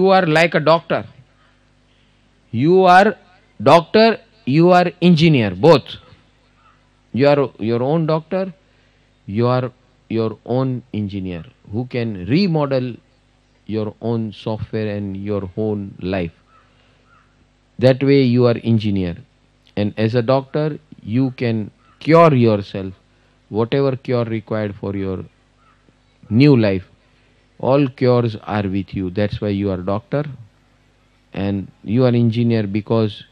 you are like a doctor you are doctor you are engineer both you are your own doctor you are your own engineer who can remodel your own software and your own life that way you are engineer and as a doctor you can cure yourself whatever cure required for your new life all cures are with you that's why you are doctor and you are engineer because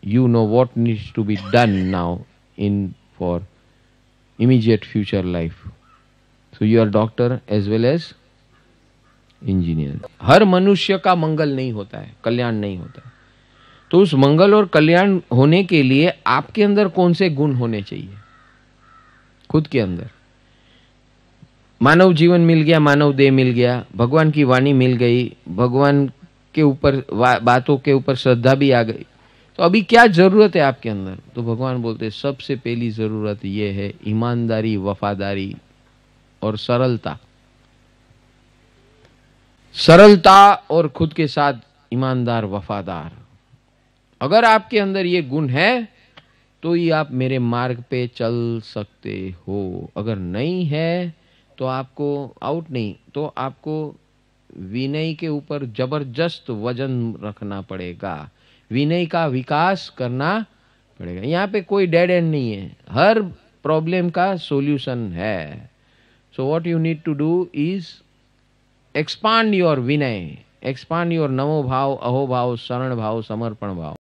you know what needs to be done now in for immediate future life so you are doctor as well as engineer हर मनुष्य का मंगल नहीं होता है कल्याण नहीं होता है तो उस मंगल और कल्याण होने के लिए आपके अंदर कौन से गुण होने चाहिए खुद के अंदर मानव जीवन मिल गया मानव देह मिल गया भगवान की वाणी मिल गई भगवान के ऊपर बातों के ऊपर श्रद्धा भी आ गई तो अभी क्या ज़रूरत है आपके अंदर तो भगवान बोलते सबसे पहली ज़रूरत यह है ईमानदारी वफादारी और सरलता सरलता और खुद के साथ ईमानदार वफादार अगर आपके अंदर ये गुण है तो ये आप मेरे मार्ग पे चल सकते हो अगर नहीं है तो आपको आउट नहीं तो आपको विनय के ऊपर जबरदस्त वजन रखना पड़ेगा विनय का विकास करना पड़ेगा यहाँ पे कोई डेड एंड नहीं है हर प्रॉब्लम का सॉल्यूशन है so what you need to do is expand your vinay expand your namo bhav अहो भाव शरण भाव समर्पण भाव